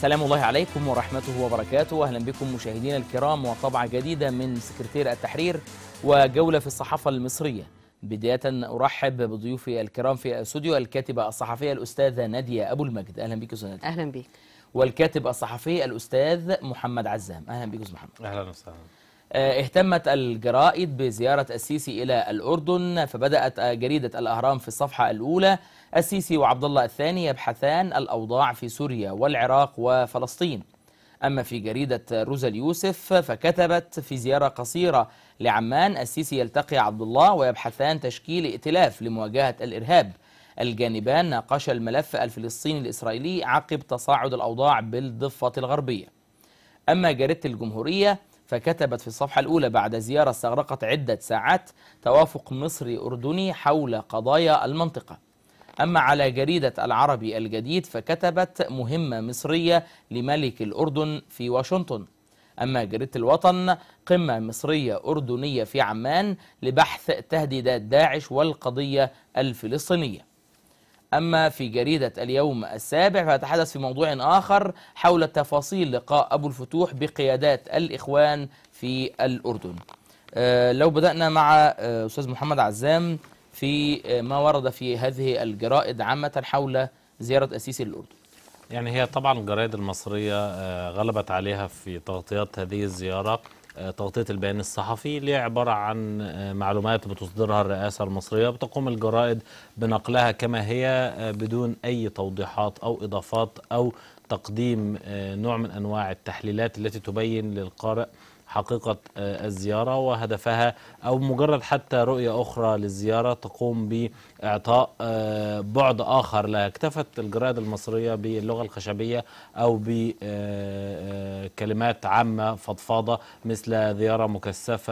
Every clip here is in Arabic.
سلام الله عليكم ورحمته وبركاته أهلا بكم مشاهدينا الكرام وطبعة جديدة من سكرتير التحرير وجولة في الصحافة المصرية بداية أرحب بضيوفي الكرام في استوديو الكاتبة الصحفية الأستاذة نادية أبو المجد أهلا بك أستاذ نادية أهلا بك والكاتب الصحفي الأستاذ محمد عزام أهلا بك أستاذ محمد أهلا وسهلا آه، اهتمت الجرائد بزيارة السيسي إلى الأردن فبدأت جريدة الأهرام في الصفحة الأولى السيسي وعبد الله الثاني يبحثان الأوضاع في سوريا والعراق وفلسطين أما في جريدة روزا اليوسف فكتبت في زيارة قصيرة لعمان السيسي يلتقي عبد الله ويبحثان تشكيل ائتلاف لمواجهة الإرهاب الجانبان ناقشا الملف الفلسطيني الإسرائيلي عقب تصاعد الأوضاع بالضفة الغربية أما جريدة الجمهورية فكتبت في الصفحة الأولى بعد زيارة استغرقت عدة ساعات توافق مصري أردني حول قضايا المنطقة أما على جريدة العربي الجديد فكتبت مهمة مصرية لملك الأردن في واشنطن أما جريدة الوطن قمة مصرية أردنية في عمان لبحث تهديدات داعش والقضية الفلسطينية أما في جريدة اليوم السابع فتحدث في موضوع آخر حول تفاصيل لقاء أبو الفتوح بقيادات الإخوان في الأردن آه، لو بدأنا مع آه، أستاذ محمد عزام في آه، ما ورد في هذه الجرائد عامة حول زيارة السيسي للأردن يعني هي طبعا الجرائد المصرية غلبت عليها في تغطيات هذه الزيارة تغطية البيان الصحفي اللي عبارة عن آه، معلومات بتصدرها الرئاسة المصرية بتقوم الجرائد بنقلها كما هي آه، بدون أي توضيحات أو إضافات أو تقديم آه، نوع من أنواع التحليلات التي تبين للقارئ حقيقة آه، الزيارة وهدفها أو مجرد حتى رؤية أخرى للزيارة تقوم بإعطاء آه، بعد آخر لها اكتفت الجرائد المصرية باللغة الخشبية أو بكلمات آه، عامة فضفاضة مثل زيارة مكثفة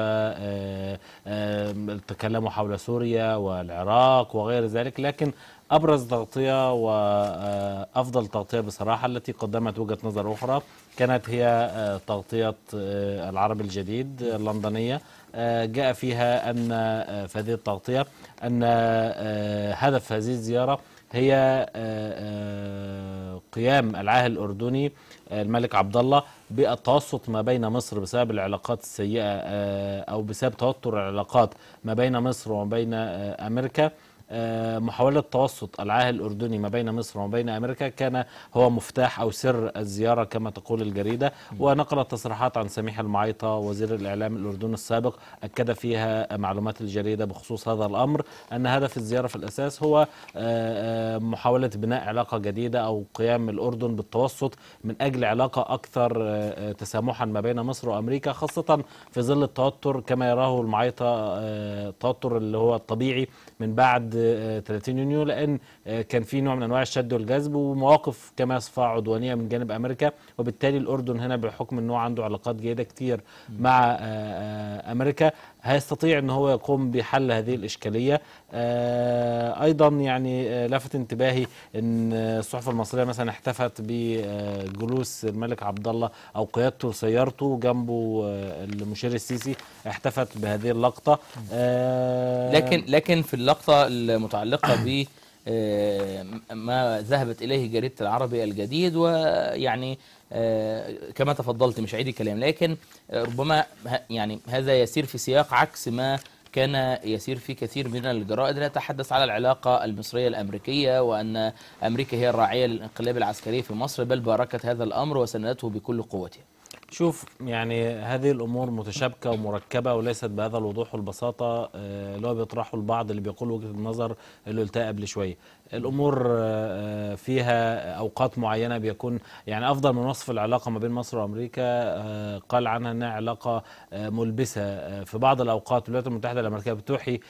تكلموا حول سوريا والعراق وغير ذلك لكن أبرز تغطية وأفضل تغطية بصراحة التي قدمت وجهة نظر أخرى كانت هي آه، تغطية آه، العرب الجديد آه، اللندنية جاء فيها أن في هذه التغطية أن هدف هذه الزيارة هي قيام العاهل الأردني الملك عبد الله بالتوسط ما بين مصر بسبب العلاقات السيئة أو بسبب توتر العلاقات ما بين مصر وما بين أمريكا آه، محاولة توسط العاهل الأردني ما بين مصر وما بين أمريكا كان هو مفتاح أو سر الزيارة كما تقول الجريدة ونقلت تصريحات عن سميح المعيطة وزير الإعلام الأردني السابق أكد فيها معلومات الجريدة بخصوص هذا الأمر أن هدف الزيارة في الأساس هو آه، آه، محاولة بناء علاقة جديدة أو قيام الأردن بالتوسط من أجل علاقة أكثر تسامحا ما بين مصر وأمريكا خاصة في ظل التوتر كما يراه المعيطة التوتر اللي هو الطبيعي من بعد 30 آه، يونيو لان آه، كان في نوع من انواع الشد والجذب ومواقف كما يصفى عدوانيه من جانب امريكا وبالتالي الاردن هنا بحكم انه عنده علاقات جيده كتير مع آه، امريكا هيستطيع ان هو يقوم بحل هذه الاشكاليه آه، ايضا يعني آه، لفت انتباهي ان الصحف المصريه مثلا احتفت بجلوس الملك عبد الله او قيادته سيارته جنبه آه، المشير السيسي احتفت بهذه اللقطه لكن لكن في اللقطه المتعلقه ب آه، ما ذهبت إليه جريدة العربي الجديد ويعني آه، كما تفضلت مش عيد الكلام لكن آه، ربما يعني هذا يسير في سياق عكس ما كان يسير في كثير من الجرائد تحدث على العلاقة المصرية الأمريكية وأن أمريكا هي الراعية للانقلاب العسكري في مصر بل باركت هذا الأمر وسندته بكل قوتها شوف يعني هذه الامور متشابكه ومركبه وليست بهذا الوضوح والبساطه آه، اللي هو بيطرحه البعض اللي بيقول وجهه النظر اللي قلتها قبل شويه الامور آه، آه، فيها اوقات معينه بيكون يعني افضل من وصف العلاقه ما بين مصر وامريكا آه، قال عنها انها علاقه ملبسه في بعض الاوقات الولايات المتحده الامريكيه بتوحي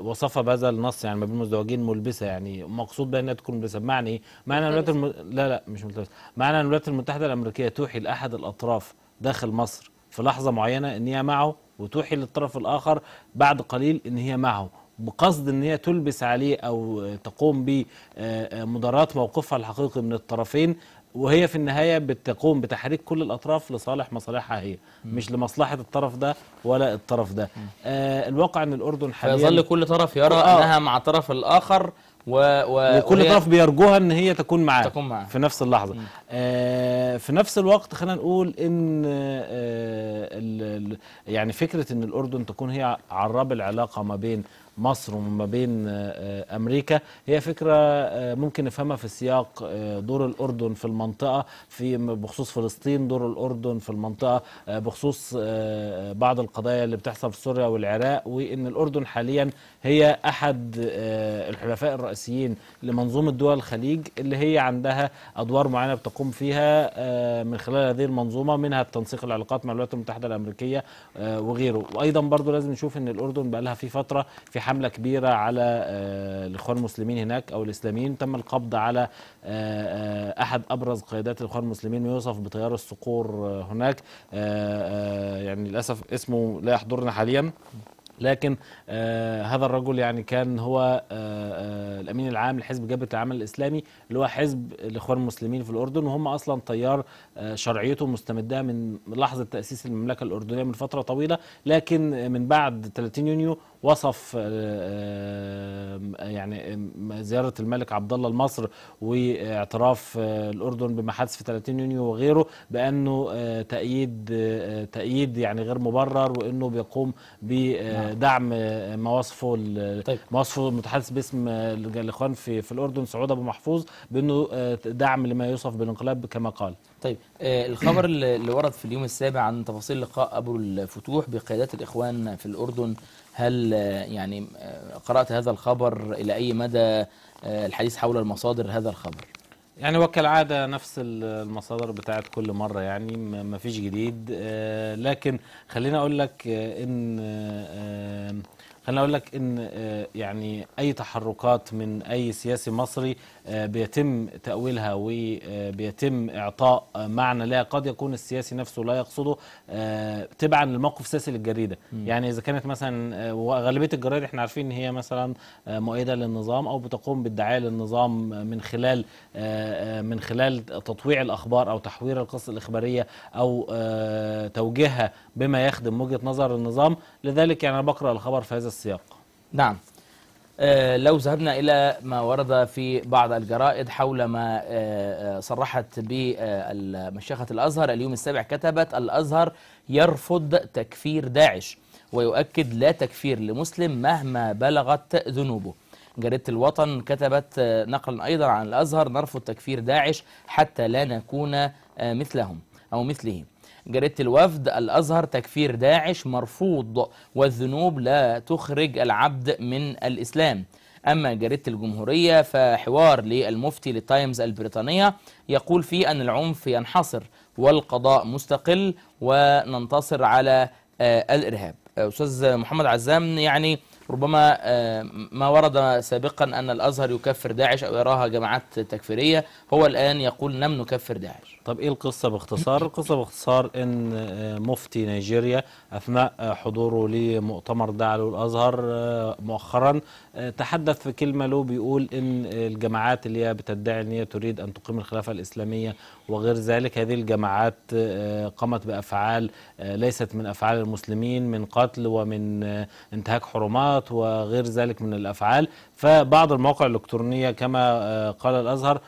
وصفها بهذا النص يعني ما بين المزدوجين ملبسه يعني مقصود بها انها تكون ملبسه بمعنى ايه؟ معنى الولايات الم... لا لا مش ملبسه معنى الولايات المتحده الامريكيه توحي لاحد الاطراف داخل مصر في لحظه معينه ان هي معه وتوحي للطرف الاخر بعد قليل ان هي معه بقصد ان هي تلبس عليه او تقوم بمدارات آه، آه، موقفها الحقيقي من الطرفين وهي في النهاية بتقوم بتحريك كل الأطراف لصالح مصالحها هي مش لمصلحة الطرف ده ولا الطرف ده آه الواقع أن الأردن حاليا فيظل كل طرف يرى آه. أنها مع الطرف الآخر و... و... وكل طرف بيرجوها ان هي تكون معاه تكون معاه في نفس اللحظه آه في نفس الوقت خلينا نقول ان آه ال... يعني فكره ان الاردن تكون هي عراب العلاقه ما بين مصر وما بين آه، امريكا هي فكره آه، ممكن نفهمها في سياق آه، دور الاردن في المنطقه في بخصوص فلسطين دور الاردن في المنطقه بخصوص بعض القضايا اللي بتحصل في سوريا والعراق وان الاردن حاليا هي احد الحلفاء الرئيسيين لمنظومه دول الخليج اللي هي عندها ادوار معينه بتقوم فيها من خلال هذه المنظومه منها التنسيق العلاقات مع الولايات المتحده الامريكيه وغيره وايضا برضو لازم نشوف ان الاردن بقى لها في فتره في حمله كبيره على آه، الاخوان المسلمين هناك او الاسلاميين تم القبض على آه، آه، احد ابرز قيادات الاخوان المسلمين ويوصف بتيار الصقور هناك يعني للاسف اسمه لا يحضرنا حاليا لكن آه هذا الرجل يعني كان هو آه آه الامين العام لحزب جبهه العمل الاسلامي اللي هو حزب الاخوان المسلمين في الاردن وهم اصلا تيار آه شرعيته مستمده من لحظه تاسيس المملكه الاردنيه من فتره طويله لكن من بعد 30 يونيو وصف آه، آه، يعني زياره الملك عبد الله لمصر واعتراف آه، الاردن بما حدث في 30 يونيو وغيره بانه تأييد تأييد يعني غير مبرر وانه بيقوم بدعم نعم. ما وصفه طيب. ما وصفه المتحدث باسم الاخوان في في الاردن سعود ابو محفوظ بانه دعم لما يوصف بالانقلاب كما قال. طيب الخبر اللي ورد في اليوم السابع عن تفاصيل لقاء ابو الفتوح بقيادات الاخوان في الاردن هل يعني قرأت هذا الخبر إلى أي مدى آه، الحديث حول المصادر هذا الخبر؟ يعني وكالعادة نفس المصادر بتاعت كل مرة يعني ما فيش جديد آه، لكن خليني أقول لك آه، إن خليني اقول لك ان آه، يعني اي تحركات من اي سياسي مصري آه، بيتم تاويلها وبيتم آه، اعطاء معنى لها قد يكون السياسي نفسه لا يقصده تبعا للموقف السياسي للجريده م. يعني اذا كانت مثلا وغالبيه الجرايد احنا عارفين ان هي مثلا مؤيده للنظام او بتقوم بالدعايه للنظام من خلال من خلال تطويع الاخبار او تحوير القصه الاخباريه او توجيهها بما يخدم وجهه نظر النظام لذلك يعني انا بقرا الخبر في هذا السياق نعم آه، لو ذهبنا إلى ما ورد في بعض الجرائد حول ما آه، آه، صرحت به مشيخة الأزهر اليوم السابع كتبت الأزهر يرفض تكفير داعش ويؤكد لا تكفير لمسلم مهما بلغت ذنوبه جريدة الوطن كتبت نقلا أيضا عن الأزهر نرفض تكفير داعش حتى لا نكون مثلهم أو مثلهم جريدة الوفد الأزهر تكفير داعش مرفوض والذنوب لا تخرج العبد من الإسلام أما جريدة الجمهورية فحوار للمفتي للتايمز البريطانية يقول فيه أن العنف ينحصر والقضاء مستقل وننتصر على آه، الإرهاب آه، أستاذ محمد عزام يعني ربما آه، ما ورد سابقا أن الأزهر يكفر داعش أو يراها جماعات تكفيرية هو الآن يقول لم نكفر داعش طب إيه القصة باختصار؟ القصة باختصار أن آه، مفتي نيجيريا أثناء آه، حضوره لمؤتمر دعله الأزهر مؤخرا تحدث في كلمة له بيقول أن الجماعات اللي هي بتدعي أن هي تريد أن تقيم الخلافة الإسلامية وغير ذلك هذه الجماعات قامت بأفعال ليست من أفعال المسلمين من قتل ومن انتهاك حرمات التطبيقات وغير ذلك من الأفعال فبعض المواقع الإلكترونية كما آه، قال الأزهر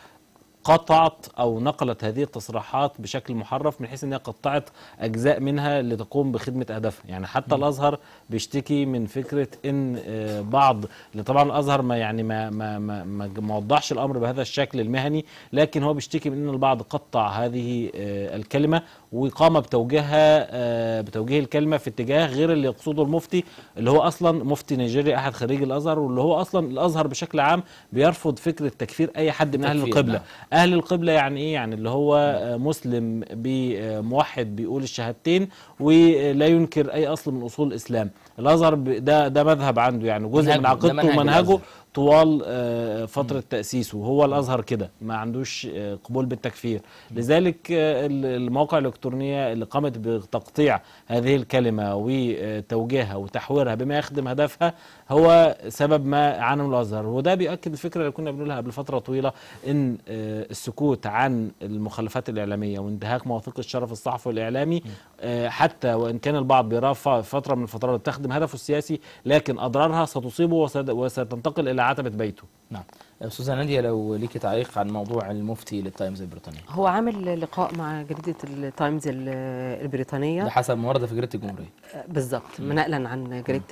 قطعت أو نقلت هذه التصريحات بشكل محرف من حيث أنها قطعت أجزاء منها لتقوم بخدمة أهدافها يعني حتى م. الأزهر بيشتكي من فكرة أن آه، بعض طبعا الأزهر ما يعني ما, ما, ما, ما وضحش الأمر بهذا الشكل المهني لكن هو بيشتكي من أن البعض قطع هذه آه، الكلمة وقام بتوجيهها آه، بتوجيه الكلمه في اتجاه غير اللي يقصده المفتي اللي هو اصلا مفتي نيجيري احد خريج الازهر واللي هو اصلا الازهر بشكل عام بيرفض فكره تكفير اي حد من اهل القبله نعم. اهل القبله يعني ايه يعني اللي هو مسلم بموحد آه، بيقول الشهادتين ولا ينكر اي اصل من اصول الاسلام الازهر ده ده مذهب عنده يعني جزء من عقيدته ومنهجه طوال آه، فتره تاسيسه هو الازهر كده ما عندوش آه، قبول بالتكفير لذلك آه، المواقع الالكترونيه اللي قامت بتقطيع هذه الكلمه وتوجيهها وتحويرها بما يخدم هدفها هو سبب ما عنه الازهر وده بيؤكد الفكره اللي كنا بنقولها قبل فتره طويله ان آه، السكوت عن المخلفات الاعلاميه وانتهاك مواثيق الشرف الصحفي والاعلامي آه، حتى وان كان البعض بيرافع فتره من الفترات تخدم هدفه السياسي لكن اضرارها ستصيبه وستنتقل الى عتبه بيته. نعم. استاذه ناديه لو ليكي تعليق عن موضوع المفتي للتايمز البريطانيه هو عامل لقاء مع جريده التايمز البريطانيه ده حسب مورده في جريده الجمهوريه آه، بالظبط نقلا عن جريده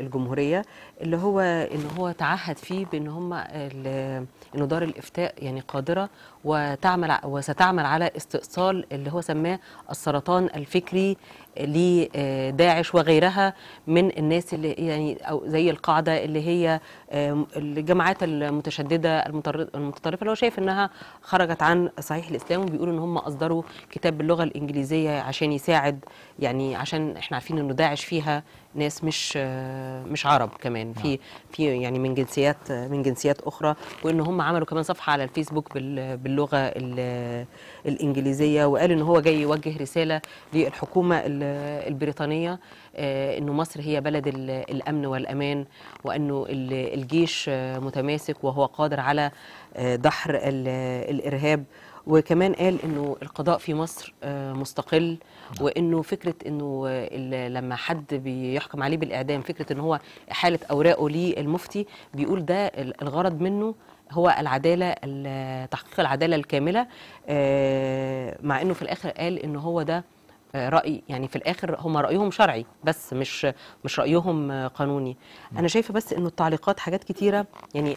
الجمهوريه اللي هو ان هو تعهد فيه بان هم ان دار الافتاء يعني قادره وتعمل وستعمل على استئصال اللي هو سماه السرطان الفكري لداعش وغيرها من الناس اللي يعني او زي القاعده اللي هي الجماعات المتشدده المتطرفه اللي هو شايف انها خرجت عن صحيح الاسلام وبيقولوا ان هم اصدروا كتاب باللغه الانجليزيه عشان يساعد يعني عشان احنا عارفين انه داعش فيها ناس مش مش عرب كمان في نعم. في يعني من جنسيات من جنسيات اخرى وان هم عملوا كمان صفحه على الفيسبوك باللغه الانجليزيه وقالوا ان هو جاي يوجه رساله للحكومه البريطانيه آه، أن مصر هي بلد الأمن والأمان وأنه الجيش متماسك وهو قادر على آه، دحر الإرهاب وكمان قال أنه القضاء في مصر آه، مستقل نعم. وانه فكره انه لما حد بيحكم عليه بالاعدام فكره ان هو حاله اوراقه للمفتي بيقول ده الغرض منه هو العداله تحقيق العداله الكامله آه، مع انه في الاخر قال ان هو ده راي يعني في الاخر هم رايهم شرعي بس مش مش رايهم قانوني نعم. انا شايفه بس انه التعليقات حاجات كتيره يعني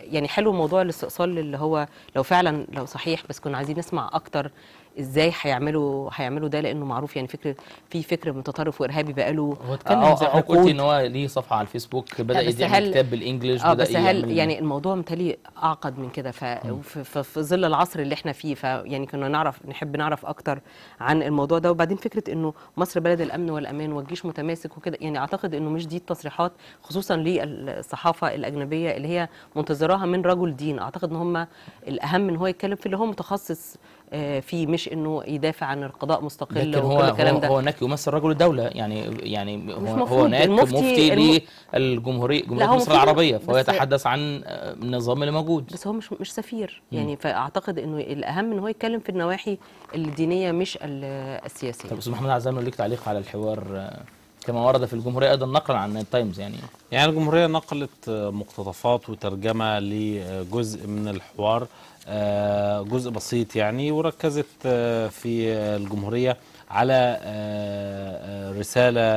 يعني حلو موضوع الاستئصال اللي هو لو فعلا لو صحيح بس كنا عايزين نسمع اكتر ازاي هيعملوا هيعملوا ده لانه معروف يعني فكره في فكر متطرف وارهابي بقاله هو اتكلم آه، زي ما قلت ان هو ليه صفحه على الفيسبوك بدا يدي كتاب بالانجلش اه بس هل يعني الموضوع متهيألي اعقد من كده ففي ظل العصر اللي احنا فيه فيعني كنا نعرف نحب نعرف اكتر عن الموضوع ده وبعدين فكره انه مصر بلد الامن والامان والجيش متماسك وكده يعني اعتقد انه مش دي التصريحات خصوصا للصحافه الاجنبيه اللي هي منتظراها من رجل دين اعتقد ان هم الاهم ان هو يتكلم في اللي هو متخصص آه، في مش انه يدافع عن القضاء مستقل لكن هو الكلام ده هو هناك يمثل رجل الدوله يعني يعني هو هو هناك مفتي للجمهوريه جمهوريه مصر العربيه فهو يتحدث عن النظام اللي موجود بس هو مش مش سفير يعني م. فاعتقد انه الاهم ان هو يتكلم في النواحي الدينيه مش السياسيه طب استاذ محمد عزام لو ليك تعليق على الحوار آه، كما ورد في الجمهوريه ايضا نقلا عن التايمز يعني يعني الجمهوريه نقلت مقتطفات وترجمه لجزء من الحوار آه، جزء بسيط يعني وركزت آه، في الجمهورية على آه، رسالة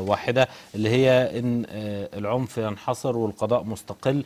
واحدة اللي هي أن العنف ينحصر والقضاء مستقل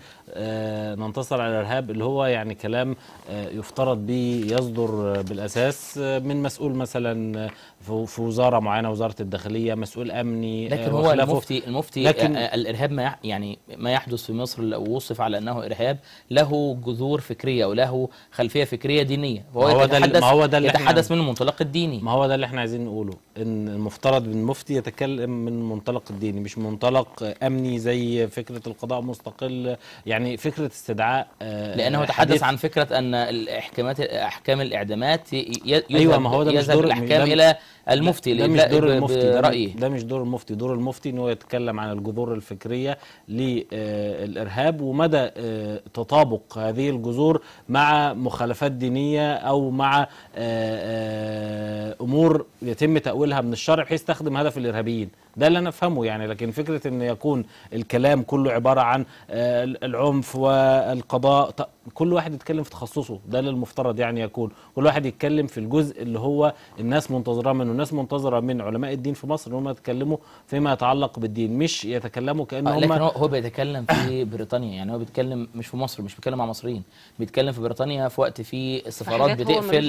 ننتصر على الإرهاب اللي هو يعني كلام يفترض به يصدر بالأساس من مسؤول مثلا في وزاره معينه وزاره الداخليه مسؤول امني آه، لكن هو المفتي المفتي لكن آه، الارهاب ما يعني ما يحدث في مصر لو وصف على انه ارهاب له جذور فكريه وله خلفيه فكريه دينيه هو ما هو ده ما هو ده اللي يتحدث من المنطلق الديني ما هو ده اللي احنا عايزين نقوله ان المفترض ان المفتي يتكلم من منطلق الديني مش منطلق امني زي فكره القضاء مستقل يعني فكره استدعاء آه، لانه تحدث عن فكره ان الاحكامات احكام الاعدامات ايوه ما هو ده دور الاحكام الى المفتي ده مش دور المفتي رايه ده مش دور المفتي دور المفتي ان هو يتكلم عن الجذور الفكريه للارهاب آه، ومدى آه، تطابق هذه الجذور مع مخالفات دينيه او مع آه، امور يتم تاويلها من الشرع بحيث تخدم هدف الارهابيين ده اللي انا افهمه يعني لكن فكره ان يكون الكلام كله عباره عن آه، العنف والقضاء كل واحد يتكلم في تخصصه ده اللي المفترض يعني يكون كل واحد يتكلم في الجزء اللي هو الناس منتظره منه الناس منتظره من علماء الدين في مصر ان هم يتكلموا فيما يتعلق بالدين مش يتكلموا كان هم آه، لكن هو بيتكلم في بريطانيا يعني هو بيتكلم مش في مصر مش بيتكلم مع مصريين بيتكلم في بريطانيا في وقت فيه السفارات بتقفل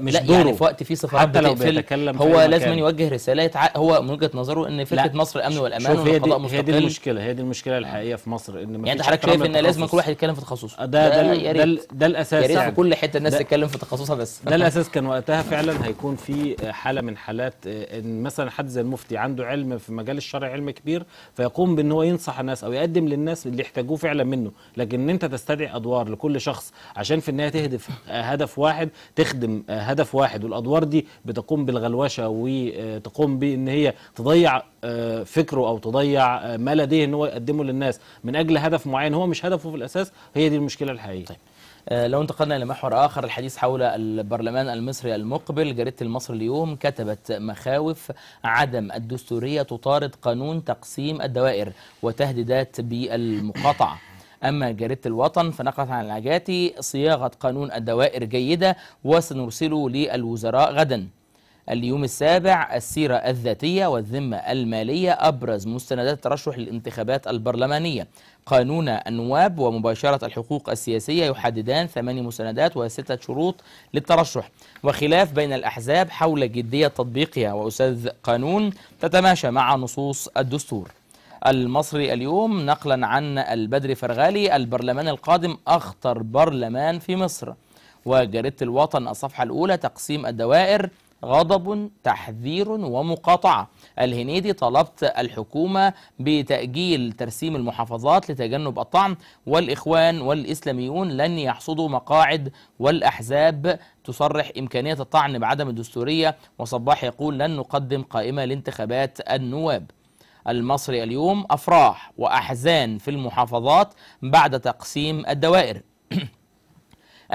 مش يعني دوره يعني في وقت فيه سفارات حتى لو بيتكلم هو لازم يوجه رساله هو من وجهه نظره ان فكره مصر الامن والامان شوف هي دي, هي دي المشكله هي دي المشكله الحقيقيه في مصر ان يعني انت حضرتك شايف ان لازم كل واحد يتكلم في تخصصه ده ده ده, ده, ده, ده الاساس يا ريت يعني. في كل حته الناس تتكلم في تخصصها بس ده الاساس كان وقتها فعلا هيكون في حاله من حالات آه، ان مثلا حد زي المفتي عنده علم في مجال الشرع علم كبير فيقوم بان هو ينصح الناس او يقدم للناس اللي يحتاجوه فعلا منه لكن ان انت تستدعي ادوار لكل شخص عشان في النهايه تهدف آه، هدف واحد تخدم آه، هدف واحد والادوار دي بتقوم بالغلوشه وتقوم بان هي تضيع آه، فكره او تضيع آه، ما لديه ان هو يقدمه للناس من اجل هدف معين هو مش هدفه في الاساس هي دي المشكله الحقيقيه طيب. آه، لو انتقلنا إلى محور آخر الحديث حول البرلمان المصري المقبل جريدة المصري اليوم كتبت مخاوف عدم الدستورية تطارد قانون تقسيم الدوائر وتهديدات بالمقاطعة أما جريدة الوطن فنقلت عن العجاتي صياغة قانون الدوائر جيدة وسنرسله للوزراء غدا اليوم السابع السيرة الذاتية والذمة المالية أبرز مستندات ترشح للانتخابات البرلمانية قانون النواب ومباشرة الحقوق السياسية يحددان ثماني مستندات وستة شروط للترشح وخلاف بين الأحزاب حول جدية تطبيقها وأستاذ قانون تتماشى مع نصوص الدستور المصري اليوم نقلا عن البدر فرغالي البرلمان القادم أخطر برلمان في مصر وجريدة الوطن الصفحة الأولى تقسيم الدوائر غضب تحذير ومقاطعة الهنيدي طلبت الحكومة بتأجيل ترسيم المحافظات لتجنب الطعن والإخوان والإسلاميون لن يحصدوا مقاعد والأحزاب تصرح إمكانية الطعن بعدم الدستورية وصباح يقول لن نقدم قائمة لانتخابات النواب المصري اليوم أفراح وأحزان في المحافظات بعد تقسيم الدوائر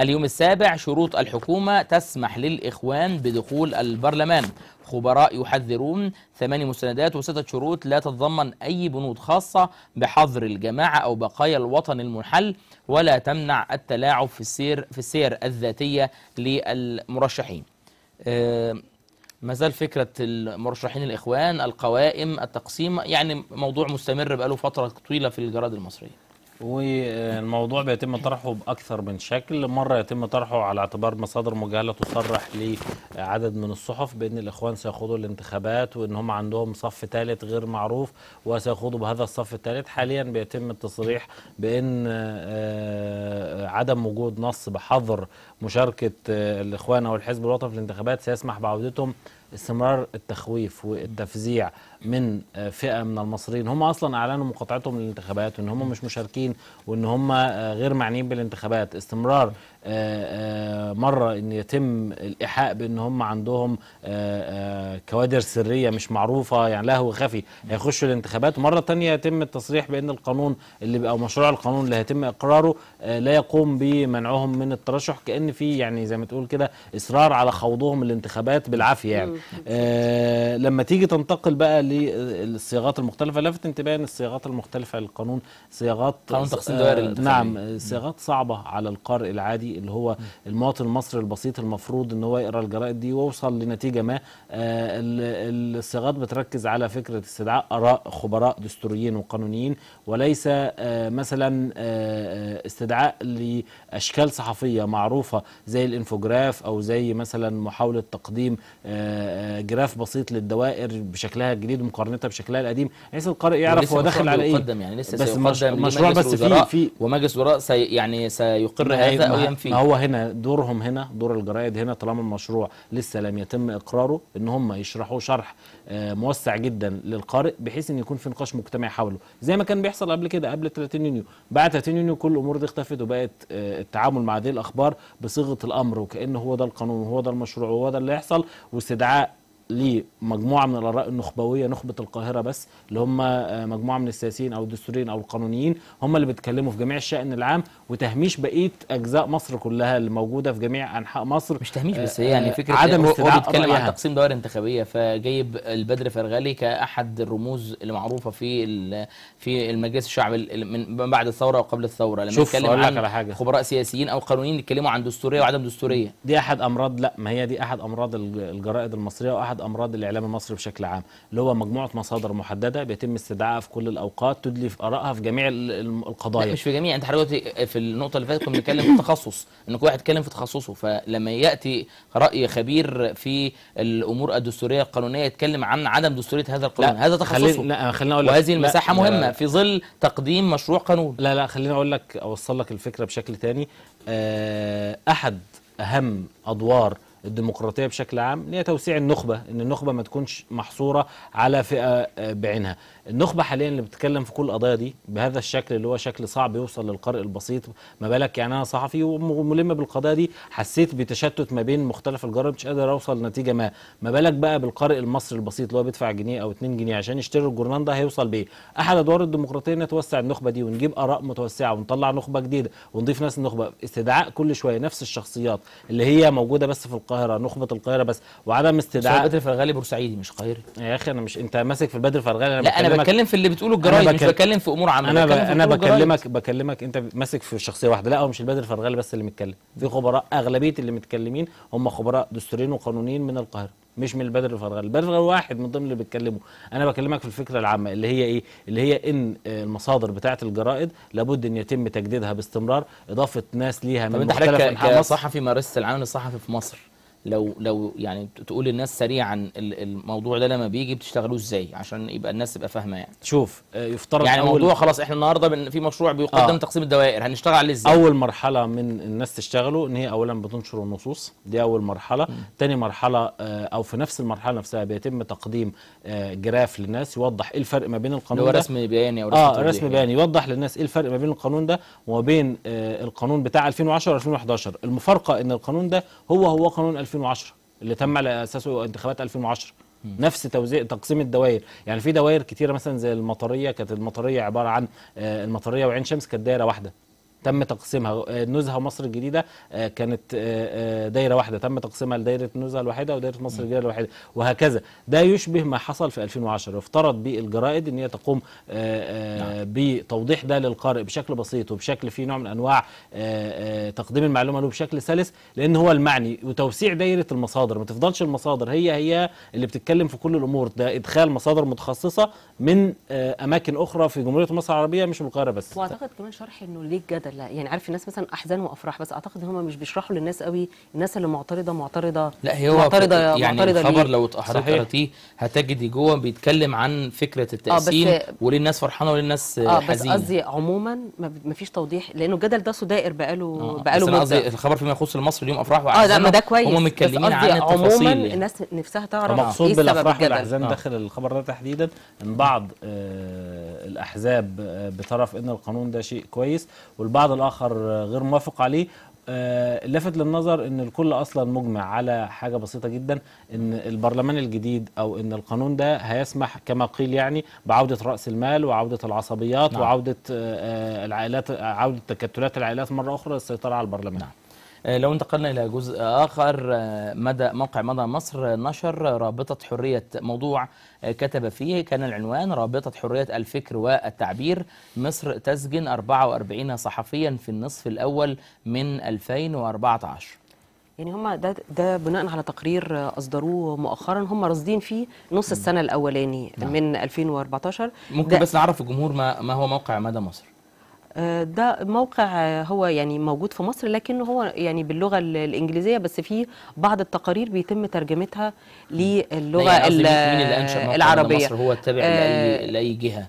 اليوم السابع شروط الحكومة تسمح للإخوان بدخول البرلمان خبراء يحذرون ثماني مستندات وستة شروط لا تتضمن أي بنود خاصة بحظر الجماعة أو بقايا الوطن المنحل ولا تمنع التلاعب في السير في السير الذاتية للمرشحين. أه ما زال فكرة المرشحين الإخوان القوائم التقسيم يعني موضوع مستمر بقاله فترة طويلة في الجرائد المصرية والموضوع بيتم طرحه باكثر من شكل، مره يتم طرحه على اعتبار مصادر مجهله تصرح لعدد من الصحف بان الاخوان سيخوضوا الانتخابات وان هم عندهم صف ثالث غير معروف وسيخوضوا بهذا الصف الثالث، حاليا بيتم التصريح بان آه، عدم وجود نص بحظر مشاركه آه، الاخوان او الحزب الوطني في الانتخابات سيسمح بعودتهم استمرار التخويف والتفزيع من آه، فئه من المصريين هم اصلا اعلنوا مقاطعتهم للانتخابات وان هم مش مشاركين وان هم آه، غير معنيين بالانتخابات استمرار آه، آه، مره ان يتم الايحاء بان هم عندهم آه، كوادر سريه مش معروفه يعني لهو خفي هيخشوا الانتخابات ومره ثانيه يتم التصريح بان القانون اللي او مشروع القانون اللي هيتم اقراره لا يقوم بمنعهم من الترشح كان في يعني زي ما تقول كده اصرار على خوضهم الانتخابات بالعافيه يعني لما تيجي تنتقل بقى للصياغات المختلفه لفت انتباهي ان الصياغات المختلفه للقانون صياغات قانون تقسيم دوائر نعم صياغات صعبه على القارئ العادي اللي هو المواطن المصري البسيط المفروض ان هو يقرا الجرائد دي ويوصل لنتيجه ما آه، الصياغات بتركز على فكره استدعاء اراء خبراء دستوريين وقانونيين وليس آه، مثلا آه، استدعاء لاشكال صحفيه معروفه زي الانفوجراف او زي مثلا محاوله تقديم جراف بسيط للدوائر بشكلها الجديد ومقارنتها بشكلها القديم بحيث القارئ يعرف هو داخل على ايه يعني لسه بس مشروع بس في في ومجلس وراء سي يعني سيقر هذا او ينفي فيه ما هو هنا دورهم هنا دور الجرائد هنا طالما المشروع لسه لم يتم اقراره ان هم يشرحوه شرح آه، موسع جدا للقارئ بحيث ان يكون في نقاش مجتمعي حوله زي ما كان بيحصل قبل كده قبل 30 يونيو بعد 30 يونيو كل الامور دي اختفت وبقت آه، التعامل مع هذه الاخبار بصيغه الامر وكانه هو ده القانون وهو ده المشروع وهو ده اللي يحصل واستدعاء لمجموعه من الاراء النخبويه نخبه القاهره بس اللي هم آه، مجموعه من السياسيين او الدستوريين او القانونيين هم اللي بيتكلموا في جميع الشأن العام وتهميش بقيه اجزاء مصر كلها الموجوده في جميع انحاء مصر مش تهميش بس هي آه، يعني فكره عدم هو بيتكلم عن تقسيم دوائر انتخابيه فجايب البدر فرغالي كاحد الرموز المعروفه في في المجلس الشعبي من بعد الثوره وقبل الثوره لما شوف لك على حاجة. خبراء سياسيين او قانونيين يتكلموا عن دستوريه وعدم دستوريه دي احد امراض لا ما هي دي احد امراض الجرائد المصريه واحد امراض الاعلام المصري بشكل عام اللي هو مجموعه مصادر محدده بيتم استدعائها في كل الاوقات تدلي في ارائها في جميع القضايا مش في جميع انت حضرتك في النقطه اللي فاتت كنا بنتكلم في التخصص ان كل واحد يتكلم في تخصصه فلما ياتي راي خبير في الامور الدستوريه القانونيه يتكلم عن عدم دستوريه هذا القانون هذا تخصصه لا خلينا اقول لك وهذه المساحه لا مهمه لا لا في ظل تقديم مشروع قانون لا لا خليني اقول لك اوصل لك الفكره بشكل تاني آه، احد اهم ادوار الديمقراطيه بشكل عام اللي هي توسيع النخبه ان النخبه ما تكونش محصوره على فئه آه، بعينها النخبه حاليا اللي بتتكلم في كل القضايا دي بهذا الشكل اللي هو شكل صعب يوصل للقارئ البسيط ما بالك يعني انا صحفي وملم بالقضايا دي حسيت بتشتت ما بين مختلف الجرائد مش قادر اوصل لنتيجه ما ما بالك بقى بالقارئ المصري البسيط اللي هو بيدفع جنيه او 2 جنيه عشان يشتري الجورنال ده هيوصل بايه احد ادوار الديمقراطيه ان توسع النخبه دي ونجيب اراء متوسعه ونطلع نخبه جديده ونضيف ناس النخبه استدعاء كل شويه نفس الشخصيات اللي هي موجوده بس في القارئ القاهره نخبه القاهره بس وعدم استدعاء بدر فرغالي بورسعيدي مش قاهري يا اخي انا مش انت ماسك في البدر فرغالي انا لا انا بتكلم في اللي بتقوله الجرايد بكل... مش بتكلم في امور عامه انا ب... انا بكلمك بكلمك انت ماسك في شخصيه واحده لا هو مش البدر فرغالي بس اللي متكلم في خبراء اغلبيه اللي متكلمين هم خبراء دستوريين وقانونيين من القاهره مش من البدر الفرغلي البدر الفرغلي واحد من ضمن اللي بيتكلموا انا بكلمك في الفكره العامه اللي هي ايه اللي هي ان آه، المصادر بتاعه الجرائد لابد ان يتم تجديدها باستمرار اضافه ناس ليها من مختلف انحاء مصر صحفي مارست العمل الصحفي في مصر لو لو يعني تقول للناس سريعا الموضوع ده لما بيجي بتشتغلوه ازاي عشان يبقى الناس تبقى فاهمه يعني شوف آه، يفترض يعني الموضوع خلاص احنا النهارده في مشروع بيقدم آه تقسيم الدوائر هنشتغل عليه ازاي اول مرحله من الناس تشتغله ان هي اولا بتنشر النصوص دي اول مرحله ثاني مرحله آه، او في نفس المرحله نفسها بيتم تقديم آه، جراف للناس يوضح ايه الفرق ما بين القانون ده رسم بياني او رسم اه رسم بياني يوضح للناس ايه الفرق ما بين القانون ده وما بين القانون بتاع 2010 و 2011 المفارقه ان القانون ده هو هو قانون 2010 اللي تم على اساسه انتخابات 2010 نفس توزيع تقسيم الدوائر يعني في دوائر كتيره مثلا زي المطريه كانت المطريه عباره عن آه، المطريه وعين شمس كانت دايره واحده تم تقسيمها نزهه ومصر الجديده آه، كانت آه، آه، دايره واحده تم تقسيمها لدايره نزهه الواحده ودايره مصر الجديده الواحده وهكذا ده يشبه ما حصل في 2010 افترض بالجرائد ان هي تقوم نعم. بتوضيح ده للقارئ بشكل بسيط وبشكل فيه نوع من انواع تقديم المعلومه له بشكل سلس لان هو المعني وتوسيع دايره المصادر ما تفضلش المصادر هي هي اللي بتتكلم في كل الامور ده ادخال مصادر متخصصه من اماكن اخرى في جمهوريه مصر العربيه مش من القاهره بس واعتقد كمان شرح انه ليه الجدل لله يعني عارف الناس مثلا احزان وافراح بس اعتقد ان هم مش بيشرحوا للناس قوي الناس اللي معترضه معترضه لا هي هو معترضه يعني معترضه الخبر لو اتاحرت قراتيه هتجدي جوه بيتكلم عن فكره آه، التقسيم آه وليه الناس فرحانه وليه الناس آه حزينه بس قصدي عموما ما فيش توضيح لانه الجدل ده صدائر بقاله آه بقاله مده قصدي الخبر فيما يخص المصري اليوم افراح واحزان اه لا ما ده كويس هم متكلمين عن التفاصيل عموما يعني. الناس نفسها تعرف مقصود إيه بالافراح والاحزان آه. داخل الخبر ده تحديدا ان بعض آه، الاحزاب بطرف ان القانون ده شيء كويس والبعض البعض الآخر غير موافق عليه آه، لفت للنظر ان الكل اصلا مجمع على حاجه بسيطه جدا ان البرلمان الجديد او ان القانون ده هيسمح كما قيل يعني بعوده راس المال وعوده العصبيات نعم. وعوده آه، آه، العائلات عوده تكتلات العائلات مره اخرى للسيطره على البرلمان نعم. آه، لو انتقلنا إلى جزء آخر آه، مدى موقع مدى مصر نشر رابطة حرية موضوع آه، كتب فيه كان العنوان رابطة حرية الفكر والتعبير مصر تسجن 44 صحفيا في النصف الأول من 2014 يعني هم ده ده بناء على تقرير اصدروه مؤخرا هم راصدين فيه نص السنه الاولاني نعم. من 2014 ممكن بس نعرف الجمهور ما, ما هو موقع مدى مصر آه، ده موقع آه، هو يعني موجود في مصر لكن هو يعني باللغه الانجليزيه بس في بعض التقارير بيتم ترجمتها للغه يعني العربيه مصر هو تابع آه، لاي جهه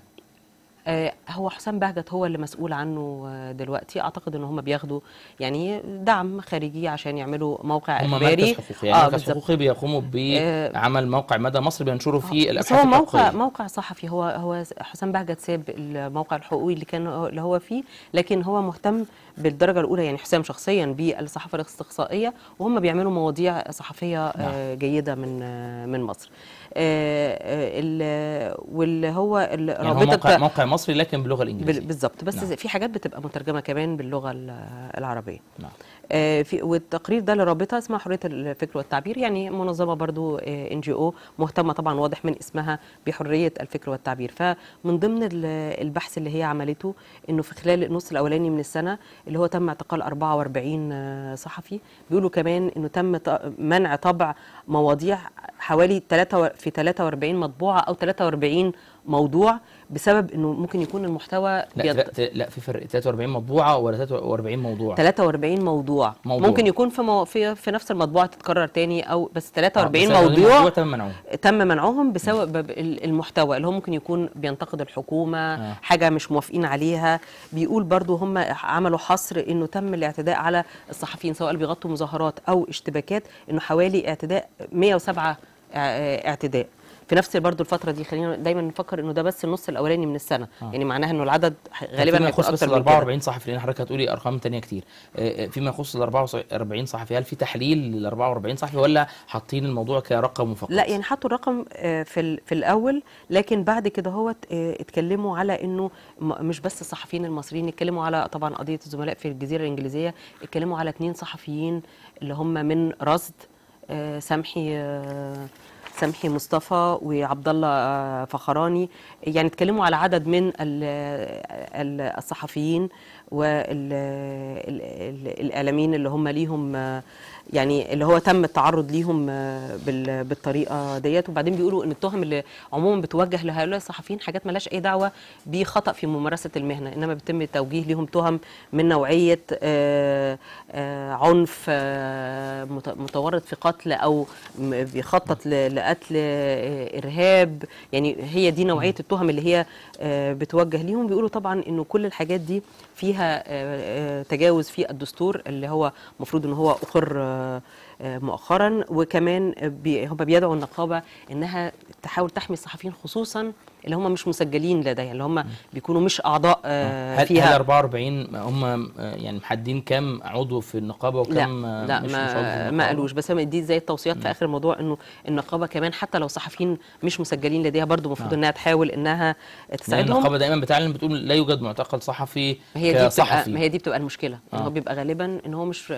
آه، هو حسام بهجت هو اللي مسؤول عنه آه، دلوقتي اعتقد ان هم بياخدوا يعني دعم خارجي عشان يعملوا موقع هم اخباري مركز حقوقي يعني آه حقوقي بيقوموا بعمل موقع مدى مصر بينشروا فيه آه الابحاث هو موقع الحقوقية. موقع صحفي هو هو حسام بهجت ساب الموقع الحقوقي اللي كان اللي هو فيه لكن هو مهتم بالدرجه الاولى يعني حسام شخصيا بالصحافه الاستقصائيه وهم بيعملوا مواضيع صحفيه آه، نعم. جيده من من مصر آه، آه، واللي هو يعني هو موقع, موقع مصري لكن باللغه الانجليزيه بالظبط بس نعم. في حاجات بتبقى مترجمه كمان باللغه العربيه نعم آه، في والتقرير ده اللي رابطها اسمها حريه الفكر والتعبير يعني منظمه برضو ان جي او مهتمه طبعا واضح من اسمها بحريه الفكر والتعبير فمن ضمن البحث اللي هي عملته انه في خلال النص الاولاني من السنه اللي هو تم اعتقال 44 آه، صحفي بيقولوا كمان انه تم منع طبع مواضيع حوالي 3 في 43 مطبوعه او 43 موضوع بسبب انه ممكن يكون المحتوى لا بيض... لا في فرق 43 مطبوعه ولا 43 موضوع 43 موضوع, موضوع. ممكن يكون في, مو... في في نفس المطبوعه تتكرر تاني او بس 43 آه بس موضوع, موضوع تم منعهم تم منعهم بسبب المحتوى اللي هو ممكن يكون بينتقد الحكومه آه. حاجه مش موافقين عليها بيقول برضو هم عملوا حصر انه تم الاعتداء على الصحفيين سواء بيغطوا مظاهرات او اشتباكات انه حوالي اعتداء 107 آه، آه، اعتداء في نفس برضو الفتره دي خلينا دايما نفكر انه ده بس النص الاولاني من السنه آه. يعني معناها انه العدد غالبا هيكون اكتر من 44 صحفي لان حضرتك هتقولي ارقام ثانيه كتير آه، آه، فيما يخص ال 44 صحفي هل في تحليل لل 44 صحفي ولا حاطين الموضوع كرقم فقط لا يعني حطوا الرقم آه، في في الاول لكن بعد كده هو اتكلموا على انه مش بس الصحفيين المصريين اتكلموا على طبعا قضيه الزملاء في الجزيره الانجليزيه اتكلموا على اثنين صحفيين اللي هم من رصد سامحي سمحي مصطفى وعبد الله آه، فخراني يعني اتكلموا على عدد من الصحفيين والاعلاميين اللي هم ليهم آه، يعني اللي هو تم التعرض ليهم آه، بالطريقه ديت وبعدين بيقولوا ان التهم اللي عموما بتوجه لهؤلاء الصحفيين حاجات مالهاش اي دعوه بخطا في ممارسه المهنه انما بيتم توجيه ليهم تهم من نوعيه آه، آه، عنف متورط في قتل او بيخطط لقتل ارهاب يعني هي دي نوعيه التهم اللي هي بتوجه ليهم بيقولوا طبعا انه كل الحاجات دي فيها تجاوز في الدستور اللي هو المفروض ان هو اقر آه، مؤخرا وكمان هم بيدعوا النقابه انها تحاول تحمي الصحفيين خصوصا اللي هم مش مسجلين لديها اللي هم بيكونوا مش اعضاء آه، آه، هل فيها هل 44 هم آه، يعني محددين كام عضو في النقابه وكم لا, لا مش ما, ما قالوش بس هم دي زي التوصيات في اخر الموضوع انه النقابه كمان حتى لو صحفيين مش مسجلين لديها برضو المفروض انها تحاول انها يعني تساعدهم النقابه دايما بتعلن بتقول لا يوجد معتقل صحفي هي دي بتبقى ما هي دي بتبقى المشكله آه. هو بيبقى غالبا ان هو مش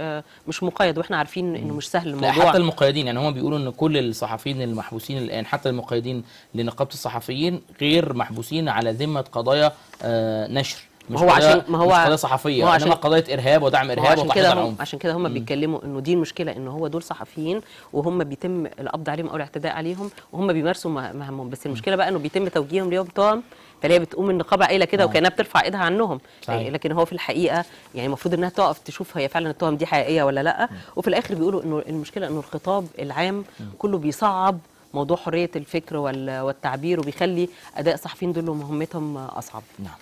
مش مقيد واحنا عارفين انه مش سهل الموضوع لا حتى المقيدين يعني هم بيقولوا ان كل الصحفيين المحبوسين الان حتى المقيدين لنقابه الصحفيين غير محبوسين على ذمه قضايا آه، نشر مش ما هو عشان ما هو مش صحفيه هو عشان انما ارهاب ودعم ارهاب عشان كده هم عشان كده هم بيتكلموا انه دي المشكله ان هو دول صحفيين وهم بيتم القبض عليهم او الاعتداء عليهم وهم بيمارسوا مهامهم بس المشكله بقى انه بيتم توجيههم ليهم طعم فهي بتقوم النقابه قايله كده نعم. وكانها بترفع ايدها عنهم صحيح. إيه، لكن هو في الحقيقه يعني المفروض انها تقف تشوف هي فعلا التهم دي حقيقيه ولا لا م. وفي الاخر بيقولوا انه المشكله انه الخطاب العام م. كله بيصعب موضوع حريه الفكر والتعبير وبيخلي اداء الصحفيين دول ومهمتهم اصعب نعم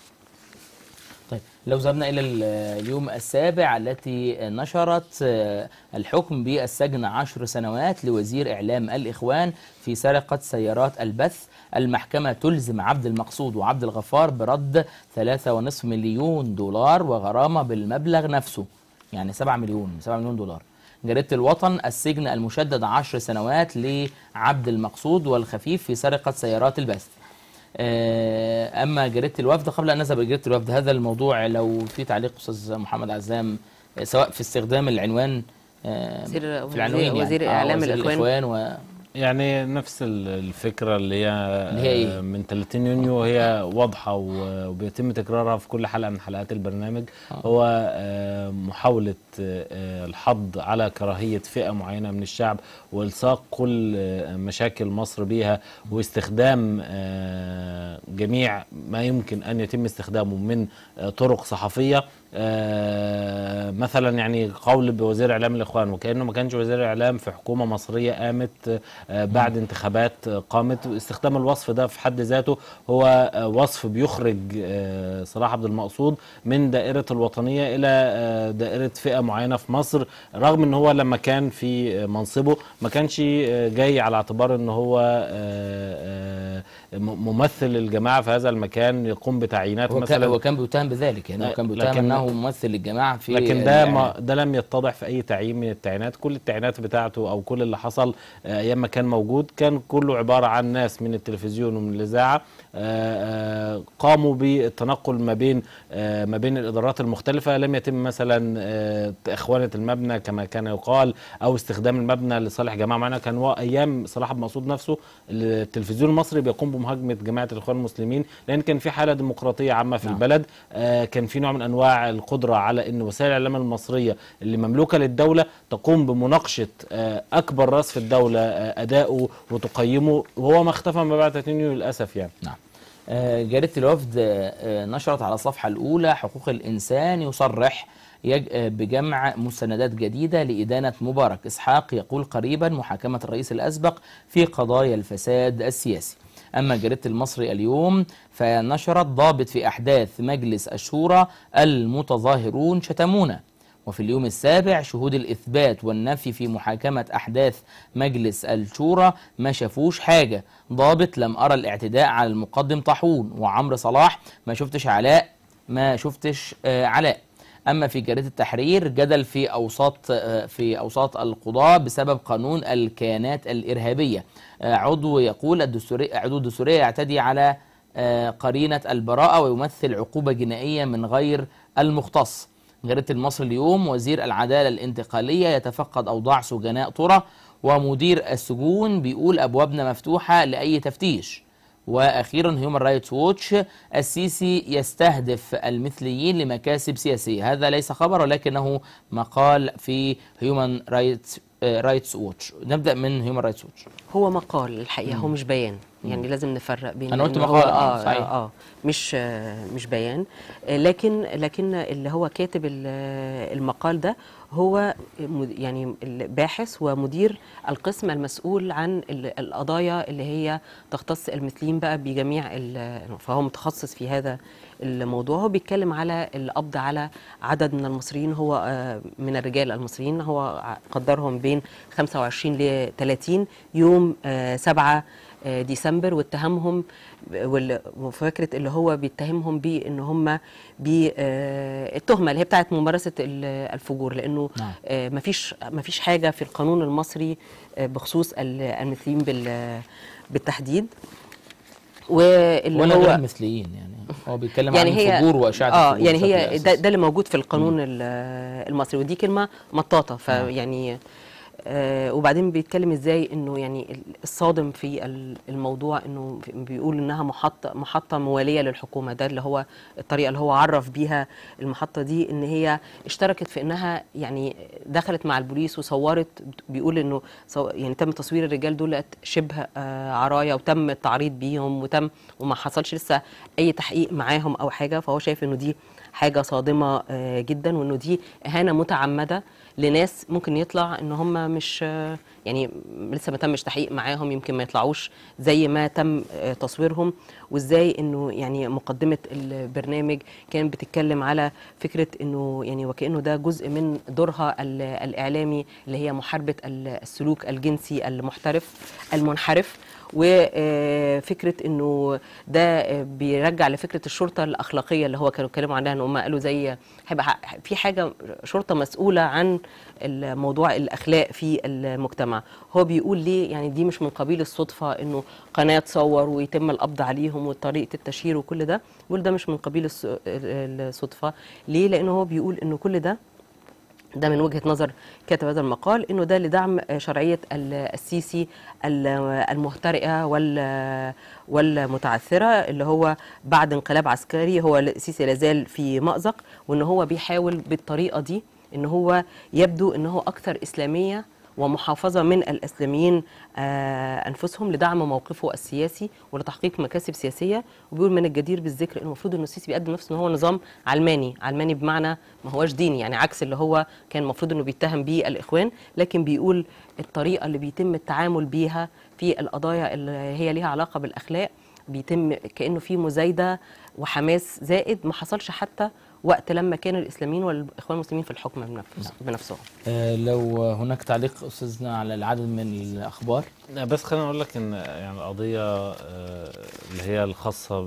طيب لو ذهبنا الى اليوم السابع التي نشرت آه، الحكم بالسجن عشر سنوات لوزير اعلام الاخوان في سرقه سيارات البث المحكمه تلزم عبد المقصود وعبد الغفار برد 3.5 مليون دولار وغرامه بالمبلغ نفسه يعني 7 مليون 7 مليون دولار جريدة الوطن السجن المشدد عشر سنوات لعبد المقصود والخفيف في سرقة سيارات البث آه، أما جريدة الوفد قبل أن نذهب لجريدة الوفد هذا الموضوع لو في تعليق أستاذ محمد عزام آه، سواء في استخدام العنوان آه، في العنوان يعني وزير إعلام الإخوان, الإخوان و يعني نفس الفكره اللي هي, إيه؟ آه، من 30 يونيو هي واضحه وبيتم تكرارها في كل حلقه من حلقات البرنامج آه. هو آه، محاوله الحض على كراهيه فئه معينه من الشعب والصاق كل آه، مشاكل مصر بيها واستخدام آه، جميع ما يمكن ان يتم استخدامه من آه، طرق صحفيه مثلا يعني قول بوزير اعلام الاخوان وكانه ما كانش وزير اعلام في حكومه مصريه قامت بعد انتخابات قامت استخدام الوصف ده في حد ذاته هو وصف بيخرج صلاح عبد المقصود من دائره الوطنيه الى دائره فئه معينه في مصر رغم ان هو لما كان في منصبه ما كانش آه، جاي على اعتبار ان هو آه، آه، ممثل الجماعه في هذا المكان يقوم بتعيينات هو مثلا هو كان بيتهم بذلك يعني هو كان بيتهم انه ممثل الجماعه في لكن ده يعني ما ده لم يتضح في اي تعيين من التعيينات كل التعيينات بتاعته او كل اللي حصل ايام ما كان موجود كان كله عباره عن ناس من التلفزيون ومن الاذاعه قاموا بالتنقل ما بين ما بين الادارات المختلفه لم يتم مثلا اخوانه المبنى كما كان يقال او استخدام المبنى لصالح يا جماعه معانا كان ايام صلاح بن مسعود نفسه التلفزيون المصري بيقوم بمهاجمه جماعه الاخوان المسلمين لان كان في حاله ديمقراطيه عامه في نعم. البلد آه، كان في نوع من انواع القدره على ان وسائل الاعلام المصريه اللي مملوكه للدوله تقوم بمناقشه آه، اكبر راس في الدوله آه، اداؤه وتقيمه وهو ما اختفى ما بعد 2 يونيو للاسف يعني نعم جريده الوفد نشرت على الصفحه الاولى حقوق الانسان يصرح آه، بجمع مستندات جديدة لإدانة مبارك إسحاق يقول قريبا محاكمة الرئيس الأسبق في قضايا الفساد السياسي أما جريدة المصري اليوم فنشرت ضابط في أحداث مجلس الشورى المتظاهرون شتمونا وفي اليوم السابع شهود الإثبات والنفي في محاكمة أحداث مجلس الشورى ما شافوش حاجة ضابط لم أرى الاعتداء على المقدم طاحون وعمرو صلاح ما شفتش علاء ما شفتش آه، علاء اما في جريده التحرير جدل في اوساط آه، في اوساط القضاه بسبب قانون الكيانات الارهابيه آه، عضو يقول الدستوري عضو الدستوريه يعتدي على آه، قرينه البراءه ويمثل عقوبه جنائيه من غير المختص جريده المصري اليوم وزير العداله الانتقاليه يتفقد اوضاع سجناء طرى ومدير السجون بيقول ابوابنا مفتوحه لاي تفتيش واخيرا هيومن رايتس ووتش السيسي يستهدف المثليين لمكاسب سياسيه هذا ليس خبر ولكنه مقال في هيومن رايتس رايتس ووتش نبدا من هيومن رايتس ووتش هو مقال الحقيقه هو مش بيان يعني لازم نفرق بين انا قلت مقال آه،, اه صحيح. آه،, اه مش آه مش بيان آه، لكن لكن اللي هو كاتب المقال ده هو يعني باحث ومدير القسم المسؤول عن القضايا اللي هي تختص المثليين بقى بجميع فهو متخصص في هذا الموضوع هو بيتكلم على القبض على عدد من المصريين هو آه، من الرجال المصريين هو قدرهم بين 25 ل 30 يوم 7 آه، ديسمبر واتهمهم وفكره اللي هو بيتهمهم بيه ان هم بالتهمه آه، اللي هي بتاعه ممارسه الفجور لانه فيش نعم. آه، مفيش مفيش حاجه في القانون المصري آه، بخصوص المثليين بالتحديد واللي ولا هو غير مثليين يعني هو بيتكلم يعني عن هي فجور واشعه اه يعني هي ده, ده اللي موجود في القانون المصري ودي كلمه مطاطه نعم. فيعني آه وبعدين بيتكلم ازاي انه يعني الصادم في الموضوع انه بيقول انها محطه محطه مواليه للحكومه ده اللي هو الطريقه اللي هو عرف بيها المحطه دي ان هي اشتركت في انها يعني دخلت مع البوليس وصورت بيقول انه يعني تم تصوير الرجال دول شبه آه عرايا وتم التعريض بيهم وتم وما حصلش لسه اي تحقيق معاهم او حاجه فهو شايف انه دي حاجه صادمه آه جدا وانه دي اهانه متعمده لناس ممكن يطلع ان هم مش يعني لسه ما تمش تحقيق معاهم يمكن ما يطلعوش زي ما تم آه، تصويرهم وازاي انه يعني مقدمه البرنامج كانت بتتكلم على فكره انه يعني وكانه ده جزء من دورها الاعلامي اللي هي محاربه السلوك الجنسي المحترف المنحرف وفكره آه، انه ده بيرجع لفكره الشرطه الاخلاقيه اللي هو كانوا اتكلموا عنها ان هم قالوا زي في حاجه شرطه مسؤوله عن موضوع الاخلاق في المجتمع هو بيقول ليه يعني دي مش من قبيل الصدفة أنه قناة تصور ويتم القبض عليهم وطريقة التشهير وكل ده بيقول ده مش من قبيل الصدفة ليه لأنه هو بيقول أنه كل ده ده من وجهه نظر كاتب هذا المقال انه ده لدعم شرعيه السيسي المهترئه والمتعثره اللي هو بعد انقلاب عسكري هو السيسي لازال في مازق وان هو بيحاول بالطريقه دي ان هو يبدو ان هو اكثر اسلاميه ومحافظة من الأسلاميين آه، أنفسهم لدعم موقفه السياسي ولتحقيق مكاسب سياسية وبيقول من الجدير بالذكر المفروض ان السيسي بيقدم نفسه أنه هو نظام علماني علماني بمعنى ما هواش ديني يعني عكس اللي هو كان المفروض أنه بيتهم بيه الإخوان لكن بيقول الطريقة اللي بيتم التعامل بيها في القضايا اللي هي ليها علاقة بالأخلاق بيتم كأنه في مزايدة وحماس زائد ما حصلش حتى وقت لما كان الاسلاميين والاخوان المسلمين في الحكم نعم. بنفسهم آه لو هناك تعليق استاذنا على العدد من الاخبار بس خليني اقول لك ان يعني القضيه آه، اللي هي الخاصه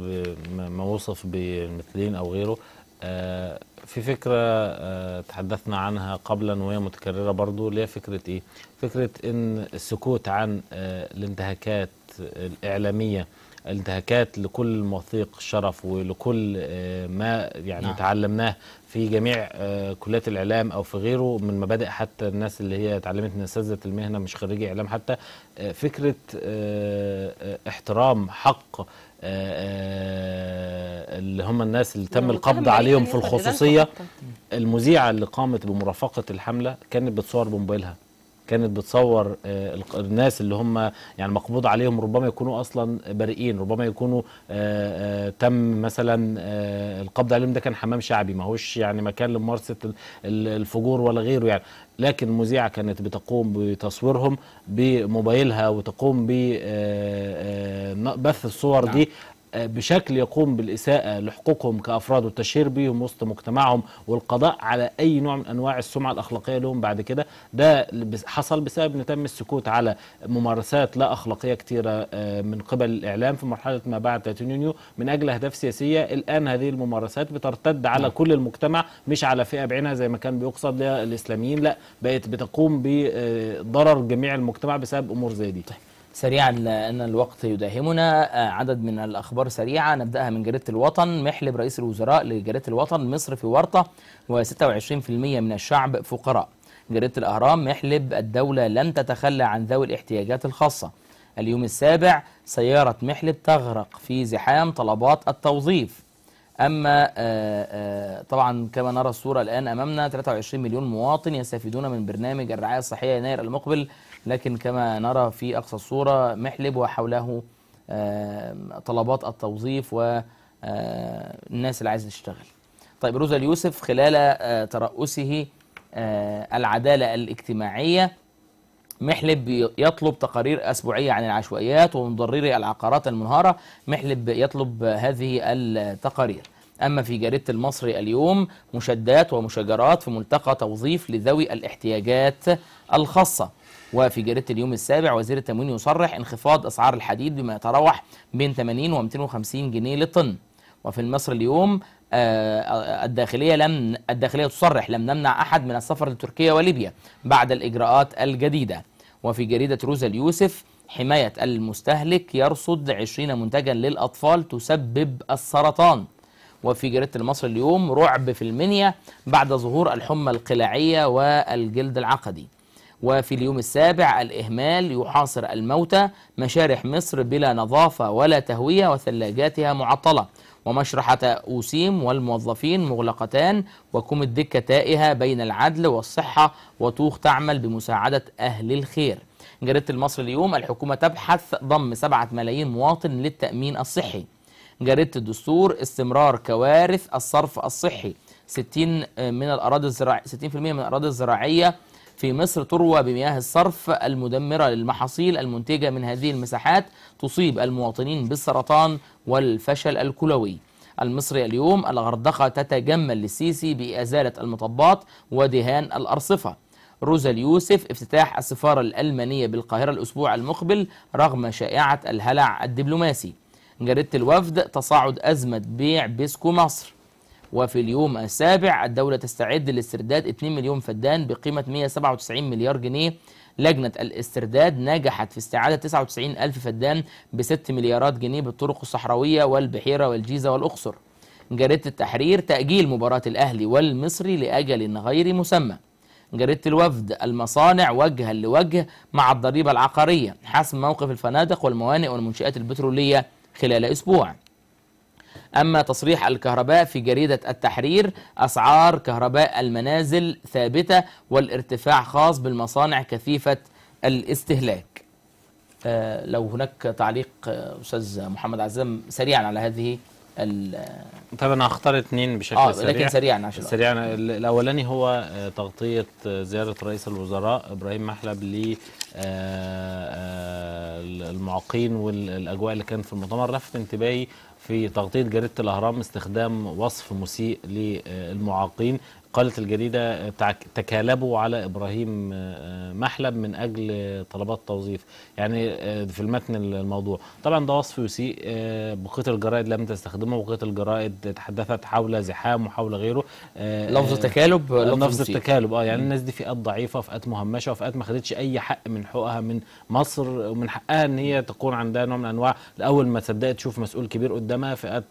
بما وصف بالمثليين او غيره آه، في فكرة آه، تحدثنا عنها قبلا وهي متكررة برضو اللي هي فكرة إيه؟ فكرة إن السكوت عن الانتهاكات الإعلامية الانتهاكات لكل مواثيق الشرف ولكل آه، ما يعني نعم. تعلمناه في جميع آه، كليات الاعلام او في غيره من مبادئ حتى الناس اللي هي اتعلمت من اساتذه المهنه مش خريجي اعلام حتى آه، فكره احترام حق اللي هم الناس اللي تم نعم، القبض عليهم في الخصوصيه المذيعه اللي قامت بمرافقه الحمله كانت بتصور بموبايلها كانت بتصور آه، الناس اللي هم يعني مقبوض عليهم ربما يكونوا اصلا بريئين ربما يكونوا آه، آه، تم مثلا القبض عليهم ده كان حمام شعبي ما هوش يعني مكان لممارسه الفجور ولا غيره يعني لكن مذيعة كانت بتقوم بتصويرهم بموبايلها وتقوم ببث الصور نعم. دي بشكل يقوم بالإساءة لحقوقهم كأفراد والتشهير بهم وسط مجتمعهم والقضاء على أي نوع من أنواع السمعة الأخلاقية لهم بعد كده ده حصل بسبب أن تم السكوت على ممارسات لا أخلاقية كثيرة آه، من قبل الإعلام في مرحلة ما بعد 30 يونيو من أجل أهداف سياسية الآن هذه الممارسات بترتد على نعم. كل المجتمع مش على فئة بعينها زي ما كان بيقصد الإسلاميين لا بقت بتقوم بضرر جميع المجتمع بسبب أمور زي دي طيب. سريعا لأن الوقت يداهمنا آه، عدد من الأخبار سريعة نبدأها من جريدة الوطن محلب رئيس الوزراء لجريدة الوطن مصر في ورطة و26% من الشعب فقراء جريدة الأهرام محلب الدولة لن تتخلى عن ذوي الاحتياجات الخاصة اليوم السابع سيارة محلب تغرق في زحام طلبات التوظيف أما آه، آه، طبعا كما نرى الصورة الآن أمامنا 23 مليون مواطن يستفيدون من برنامج الرعاية الصحية يناير المقبل لكن كما نرى في أقصى الصورة محلب وحوله طلبات التوظيف والناس اللي عايزة تشتغل طيب روزا اليوسف خلال آه، ترأسه آه، العدالة الاجتماعية محلب يطلب تقارير أسبوعية عن العشوائيات ومضرري العقارات المنهارة محلب يطلب هذه التقارير أما في جريدة المصري اليوم مشدات ومشاجرات في ملتقى توظيف لذوي الاحتياجات الخاصة وفي جريدة اليوم السابع وزير التموين يصرح انخفاض أسعار الحديد بما يتراوح بين 80 و 250 جنيه للطن وفي المصري اليوم آه، الداخلية لم الداخلية تصرح لم نمنع أحد من السفر لتركيا وليبيا بعد الإجراءات الجديدة وفي جريدة روزا اليوسف حماية المستهلك يرصد 20 منتجا للأطفال تسبب السرطان وفي جريدة المصري اليوم رعب في المنيا بعد ظهور الحمى القلاعية والجلد العقدي وفي اليوم السابع الإهمال يحاصر الموتى مشارح مصر بلا نظافة ولا تهوية وثلاجاتها معطلة ومشرحة أوسيم والموظفين مغلقتان وكم الدكة تائهة بين العدل والصحة وطوخ تعمل بمساعدة أهل الخير جريدة المصري اليوم الحكومة تبحث ضم 7 ملايين مواطن للتأمين الصحي جريدة الدستور استمرار كوارث الصرف الصحي 60 من الأراضي الزراعية 60% من الأراضي الزراعية في مصر تروى بمياه الصرف المدمرة للمحاصيل المنتجة من هذه المساحات تصيب المواطنين بالسرطان والفشل الكلوي المصري اليوم الغردقة تتجمل للسيسي بإزالة المطبات ودهان الأرصفة روزا اليوسف افتتاح السفارة الألمانية بالقاهرة الأسبوع المقبل رغم شائعة الهلع الدبلوماسي جريدة الوفد تصاعد أزمة بيع بيسكو مصر وفي اليوم السابع الدولة تستعد لاسترداد 2 مليون فدان بقيمة 197 مليار جنيه لجنة الاسترداد نجحت في استعادة 99 ألف فدان ب 6 مليارات جنيه بالطرق الصحراوية والبحيرة والجيزة والأقصر جريدة التحرير تأجيل مباراة الأهلي والمصري لأجل غير مسمى جريدة الوفد المصانع وجها لوجه مع الضريبة العقارية حسم موقف الفنادق والموانئ والمنشآت البترولية خلال أسبوع أما تصريح الكهرباء في جريدة التحرير أسعار كهرباء المنازل ثابتة والارتفاع خاص بالمصانع كثيفة الاستهلاك آه لو هناك تعليق آه، أستاذ محمد عزام سريعا على هذه طب انا هختار اثنين بشكل آه سريع لكن سريعا عشان سريعا الاولاني هو آه، تغطيه آه، زياره رئيس الوزراء ابراهيم محلب ل المعاقين والاجواء اللي كانت في المؤتمر لفت انتباهي في تغطية جريدة الأهرام استخدام وصف مسيء للمعاقين قالت الجريدة تكالبوا على إبراهيم آه، محلب من أجل طلبات توظيف يعني آه، في المتن الموضوع طبعا ده وصف يسيء آه، بقية الجرائد لم تستخدمه بقية الجرائد تحدثت حول زحام وحول غيره لفظ تكالب لفظ التكالب اه يعني الناس دي فئات ضعيفة وفئات مهمشة وفئات ما خدتش أي حق من حقوقها من مصر ومن حقها إن هي تكون عندها نوع من أنواع الأول ما تصدق تشوف مسؤول كبير قدامها فئات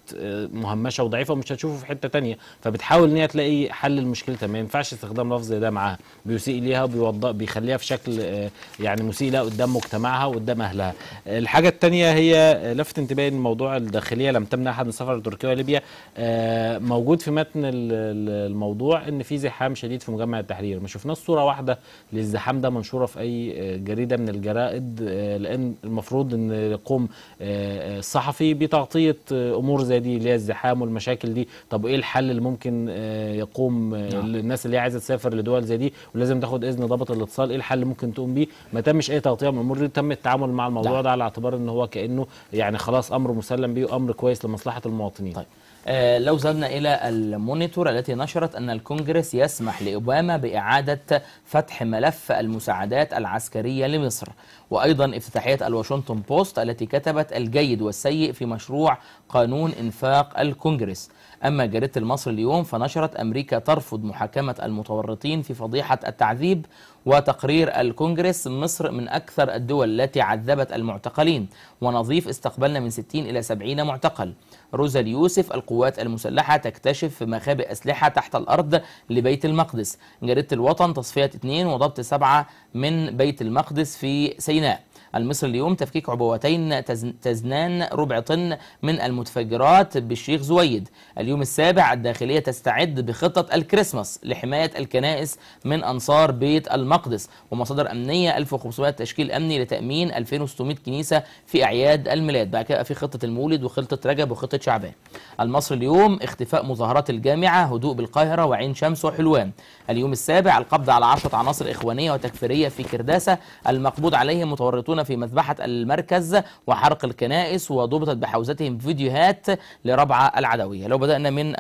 مهمشة وضعيفة ومش هتشوفه في حتة تانية فبتحاول إن هي تلاقي حل المشكلة مشكلتها ما ينفعش استخدام لفظ زي ده معاها بيسيء ليها بيوضح بيخليها في شكل آه، يعني مسيء لها قدام مجتمعها وقدام اهلها الحاجه الثانيه هي لفت انتباهي الموضوع الداخليه لم تمنع احد من السفر لتركيا وليبيا آه، موجود في متن الموضوع ان في زحام شديد في مجمع التحرير ما شفناش صوره واحده للزحام ده منشوره في اي آه، جريده من الجرائد لان المفروض ان يقوم الصحفي بتغطيه امور زي دي اللي هي الزحام والمشاكل دي طب ايه الحل اللي ممكن يقوم آه. للناس الناس اللي هي عايزه تسافر لدول زي دي ولازم تاخد اذن ضابط الاتصال ايه الحل ممكن تقوم بيه ما تمش اي تغطيه من الامور دي تم التعامل مع الموضوع نعم. ده على اعتبار ان هو كانه يعني خلاص امر مسلم بيه وامر كويس لمصلحه المواطنين طيب. آه، لو ذهبنا إلى المونيتور التي نشرت أن الكونجرس يسمح لأوباما بإعادة فتح ملف المساعدات العسكرية لمصر وأيضا افتتاحية الواشنطن بوست التي كتبت الجيد والسيء في مشروع قانون إنفاق الكونجرس أما جريدة المصري اليوم فنشرت أمريكا ترفض محاكمة المتورطين في فضيحة التعذيب وتقرير الكونجرس مصر من أكثر الدول التي عذبت المعتقلين ونظيف استقبلنا من 60 إلى 70 معتقل روزا اليوسف القوات المسلحة تكتشف مخابئ أسلحة تحت الأرض لبيت المقدس جريدة الوطن تصفية 2 وضبط سبعة من بيت المقدس في سيناء المصري اليوم تفكيك عبوتين تزنان ربع طن من المتفجرات بالشيخ زويد اليوم السابع الداخلية تستعد بخطة الكريسماس لحماية الكنائس من أنصار بيت المقدس ومصادر أمنية 1500 تشكيل أمني لتأمين 2600 كنيسة في أعياد الميلاد بعد كده في خطة المولد وخطة رجب وخطة شعبان المصري اليوم اختفاء مظاهرات الجامعة هدوء بالقاهرة وعين شمس وحلوان اليوم السابع القبض على 10 عناصر إخوانية وتكفيرية في كرداسة المقبوض عليهم متورطون يعملون في مذبحة المركز وحرق الكنائس وضبطت بحوزتهم فيديوهات لربعة العدوية لو بدأنا من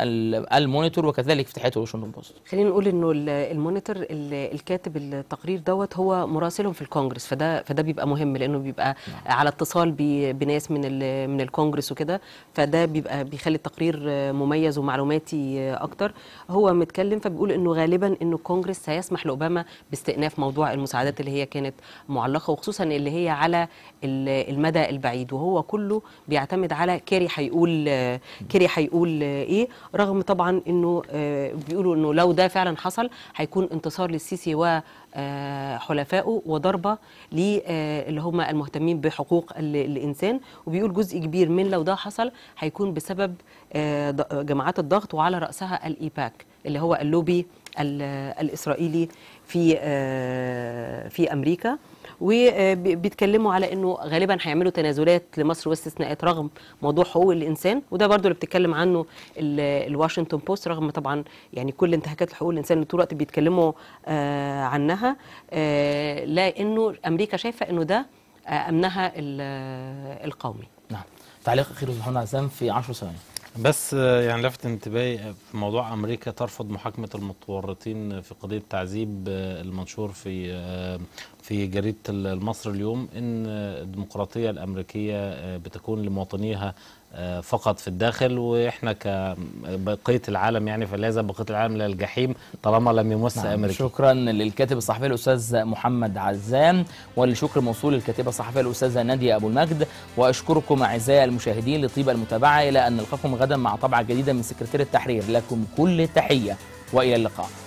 المونيتور وكذلك فتحته واشنطن بوست خلينا نقول انه المونيتور الكاتب التقرير دوت هو مراسلهم في الكونجرس فده فده بيبقى مهم لانه بيبقى نعم. على اتصال بناس من من الكونجرس وكده فده بيبقى بيخلي التقرير مميز ومعلوماتي اكتر هو متكلم فبيقول انه غالبا انه الكونجرس هيسمح لاوباما باستئناف موضوع المساعدات اللي هي كانت معلقه وخصوصا اللي هي العمليه على المدى البعيد وهو كله بيعتمد على كيري هيقول كيري هيقول ايه رغم طبعا انه آه، بيقولوا انه لو ده فعلا حصل هيكون انتصار للسيسي و آه، حلفائه وضربة آه، اللي هم المهتمين بحقوق الإنسان وبيقول جزء كبير من لو ده حصل هيكون بسبب جماعات الضغط وعلى رأسها الإيباك اللي هو اللوبي الاسرائيلي في آه، في امريكا وبيتكلموا آه، على انه غالبا هيعملوا تنازلات لمصر واستثناءات رغم موضوع حقوق الانسان وده برضو اللي بتتكلم عنه الواشنطن بوست رغم طبعا يعني كل انتهاكات حقوق الانسان اللي طول الوقت بيتكلموا آه، عنها لانه امريكا شايفه انه ده امنها القومي. نعم تعليق اخير سبحانه عزام في 10 ثواني. بس آه، يعني لفت انتباهي آه، في موضوع امريكا ترفض محاكمه المتورطين في قضيه تعذيب آه، المنشور في في جريده المصري اليوم ان الديمقراطيه الامريكيه بتكون لمواطنيها آه، فقط في الداخل واحنا كبقيه العالم يعني فلازم بقيه العالم الى الجحيم طالما لم يمس نعم امريكا. شكرا للكاتب الصحفي الاستاذ محمد عزام والشكر موصول للكاتبه الصحفيه الاستاذه ناديه ابو المجد واشكركم اعزائي المشاهدين لطيب المتابعه الى ان نلقاكم غدا مع طبعه جديده من سكرتير التحرير لكم كل تحيه والى اللقاء.